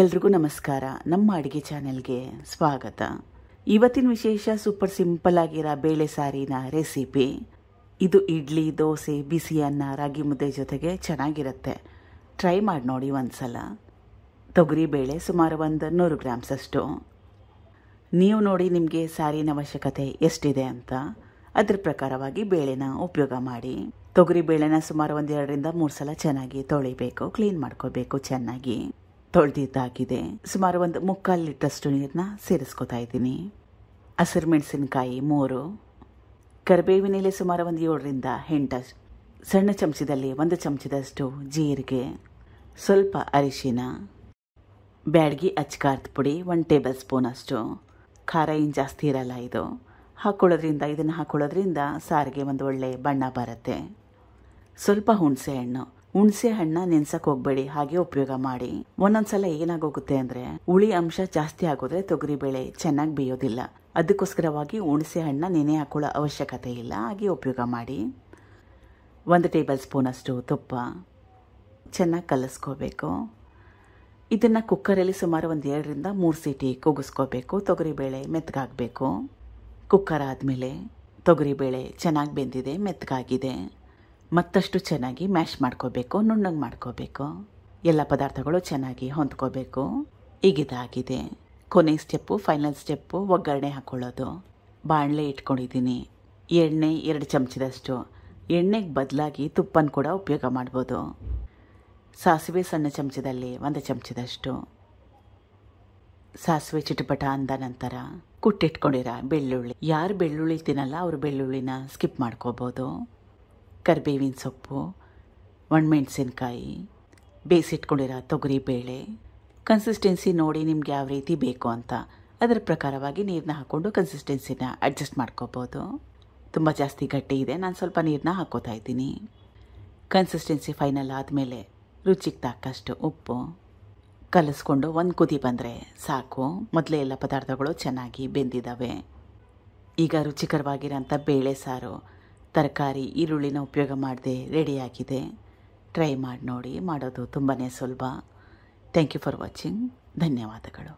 ಎಲ್ರಿಗೂ ನಮಸ್ಕಾರ ನಮ್ಮ ಅಡುಗೆ ಚಾನೆಲ್ಗೆ ಸ್ವಾಗತ ಇವತ್ತಿನ ವಿಶೇಷ ಸೂಪರ್ ಸಿಂಪಲ್ ಆಗಿರೋ ಬೇಳೆ ಸಾರಿನ ರೆಸಿಪಿ ಇದು ಇಡ್ಲಿ ದೋಸೆ ಬಿಸಿ ಅನ್ನ ರಾಗಿ ಮುದ್ದೆ ಜೊತೆಗೆ ಚೆನ್ನಾಗಿರುತ್ತೆ ಟ್ರೈ ಮಾಡಿ ನೋಡಿ ಒಂದ್ಸಲ ತೊಗರಿ ಬೇಳೆ ಸುಮಾರು ಒಂದು ನೂರು ಅಷ್ಟು ನೀವು ನೋಡಿ ನಿಮಗೆ ಸಾರಿನ ಅವಶ್ಯಕತೆ ಎಷ್ಟಿದೆ ಅಂತ ಅದ್ರ ಪ್ರಕಾರವಾಗಿ ಬೇಳೆನ ಉಪಯೋಗ ಮಾಡಿ ತೊಗರಿ ಬೇಳೆನ ಸುಮಾರು ಒಂದೆರಡರಿಂದ ಮೂರು ಸಲ ಚೆನ್ನಾಗಿ ತೊಳಿಬೇಕು ಕ್ಲೀನ್ ಮಾಡ್ಕೋಬೇಕು ಚೆನ್ನಾಗಿ ತೊಳೆದಿದ್ದಾಗಿದೆ ಸುಮಾರು ಒಂದು ಮುಕ್ಕಾಲು ಲೀಟರ್ಷ್ಟು ನೀರನ್ನ ಸೇರಿಸ್ಕೊತಾ ಇದ್ದೀನಿ ಹಸಿರು ಮೆಣಸಿನಕಾಯಿ ಮೂರು ಎಲೆ ಸುಮಾರು ಒಂದು ಏಳರಿಂದ ಎಂಟು ಸಣ್ಣ ಚಮಚದಲ್ಲಿ ಒಂದು ಚಮಚದಷ್ಟು ಜೀರಿಗೆ ಸ್ವಲ್ಪ ಅರಿಶಿನ ಬ್ಯಾಡ್ಗಿ ಅಚ್ಕಾರದ ಪುಡಿ ಒನ್ ಟೇಬಲ್ ಸ್ಪೂನ್ ಅಷ್ಟು ಖಾರ ಏನು ಜಾಸ್ತಿ ಇರಲ್ಲ ಇದು ಹಾಕೊಳ್ಳೋದ್ರಿಂದ ಇದನ್ನು ಹಾಕೊಳ್ಳೋದ್ರಿಂದ ಸಾರಿಗೆ ಒಂದು ಒಳ್ಳೆಯ ಬಣ್ಣ ಬರುತ್ತೆ ಸ್ವಲ್ಪ ಹುಣಸೆ ಹಣ್ಣು ಹುಣಸೆ ಹಣ್ಣ ನೆನ್ಸಕ್ ಹೋಗ್ಬೇಡಿ ಹಾಗೆ ಉಪಯೋಗ ಮಾಡಿ ಒಂದೊಂದ್ಸಲ ಏನಾಗೋಗುತ್ತೆ ಅಂದ್ರೆ ಹುಳಿ ಅಂಶ ಜಾಸ್ತಿ ಆಗೋದ್ರೆ ತೊಗರಿ ಬೇಳೆ ಚೆನ್ನಾಗಿ ಬೇಯೋದಿಲ್ಲ ಅದಕ್ಕೋಸ್ಕರವಾಗಿ ಹುಣಸೆ ಹಣ್ಣ ನೆನೆ ಹಾಕೊಳ್ಳೋ ಅವಶ್ಯಕತೆ ಇಲ್ಲ ಹಾಗೆ ಉಪಯೋಗ ಮಾಡಿ ಒಂದು ಟೇಬಲ್ ಸ್ಪೂನಷ್ಟು ತುಪ್ಪ ಚೆನ್ನಾಗಿ ಕಲಸ್ಕೋಬೇಕು ಇದನ್ನು ಕುಕ್ಕರಲ್ಲಿ ಸುಮಾರು ಒಂದು ಎರಡರಿಂದ ಮೂರು ಸೀಟಿ ಕೂಗಿಸ್ಕೋಬೇಕು ತೊಗರಿಬೇಳೆ ಮೆತ್ತಗಾಗಬೇಕು ಕುಕ್ಕರ್ ಆದಮೇಲೆ ತೊಗರಿಬೇಳೆ ಚೆನ್ನಾಗಿ ಬೆಂದಿದೆ ಮೆತ್ತಗಾಗಿದೆ ಮತ್ತಷ್ಟು ಚೆನ್ನಾಗಿ ಮ್ಯಾಶ್ ಮಾಡ್ಕೋಬೇಕು ನುಣ್ಣಗೆ ಮಾಡ್ಕೋಬೇಕು ಎಲ್ಲ ಪದಾರ್ಥಗಳು ಚೆನ್ನಾಗಿ ಹೊಂದ್ಕೋಬೇಕು ಈಗಿದಾಗಿದೆ ಕೊನೆ ಸ್ಟೆಪ್ಪು ಫೈನಲ್ ಸ್ಟೆಪ್ಪು ಒಗ್ಗರಣೆ ಹಾಕ್ಕೊಳ್ಳೋದು ಬಾಣಲೆ ಇಟ್ಕೊಂಡಿದ್ದೀನಿ ಎಣ್ಣೆ ಎರಡು ಚಮಚದಷ್ಟು ಎಣ್ಣೆಗೆ ಬದಲಾಗಿ ತುಪ್ಪನ ಕೂಡ ಉಪಯೋಗ ಮಾಡ್ಬೋದು ಸಾಸಿವೆ ಸಣ್ಣ ಚಮಚದಲ್ಲಿ ಒಂದು ಚಮಚದಷ್ಟು ಸಾಸಿವೆ ಚಿಟಪಟ ಅಂದ ನಂತರ ಕುಟ್ಟಿಟ್ಕೊಂಡಿರ ಬೆಳ್ಳುಳ್ಳಿ ಯಾರು ಬೆಳ್ಳುಳ್ಳಿ ತಿನ್ನಲ್ಲ ಅವರು ಬೆಳ್ಳುಳ್ಳಿನ ಸ್ಕಿಪ್ ಮಾಡ್ಕೋಬೋದು ಕರಿಬೇವಿನ ಸೊಪ್ಪು ಒಣಮೆಣಸಿನ್ಕಾಯಿ ಬೇಯಿಸಿಟ್ಕೊಂಡಿರೋ ತೊಗರಿ ಬೇಳೆ ಕನ್ಸಿಸ್ಟೆನ್ಸಿ ನೋಡಿ ನಿಮ್ಗೆ ಯಾವ ರೀತಿ ಬೇಕು ಅಂತ ಅದರ ಪ್ರಕಾರವಾಗಿ ನೀರನ್ನ ಹಾಕ್ಕೊಂಡು ಕನ್ಸಿಸ್ಟೆನ್ಸಿನ ಅಡ್ಜಸ್ಟ್ ಮಾಡ್ಕೋಬೋದು ತುಂಬ ಜಾಸ್ತಿ ಗಟ್ಟಿ ಇದೆ ನಾನು ಸ್ವಲ್ಪ ನೀರನ್ನ ಹಾಕೋತಾ ಇದ್ದೀನಿ ಕನ್ಸಿಸ್ಟೆನ್ಸಿ ಫೈನಲ್ ಆದಮೇಲೆ ರುಚಿಗೆ ತಕ್ಕಷ್ಟು ಉಪ್ಪು ಕಲಿಸ್ಕೊಂಡು ಒಂದು ಕುದಿ ಬಂದರೆ ಸಾಕು ಮೊದಲೇ ಎಲ್ಲ ಪದಾರ್ಥಗಳು ಚೆನ್ನಾಗಿ ಬೆಂದಿದ್ದಾವೆ ಈಗ ರುಚಿಕರವಾಗಿರೋಂಥ ಬೇಳೆ ಸಾರು ತರಕಾರಿ ಈರುಳ್ಳಿನ ಉಪಯೋಗ ಮಾಡಿದೆ ರೆಡಿಯಾಗಿದೆ ಟ್ರೈ ಮಾಡಿ ನೋಡಿ ಮಾಡೋದು ತುಂಬಾ ಸುಲಭ ಥ್ಯಾಂಕ್ ಯು ಫಾರ್ ವಾಚಿಂಗ್ ಧನ್ಯವಾದಗಳು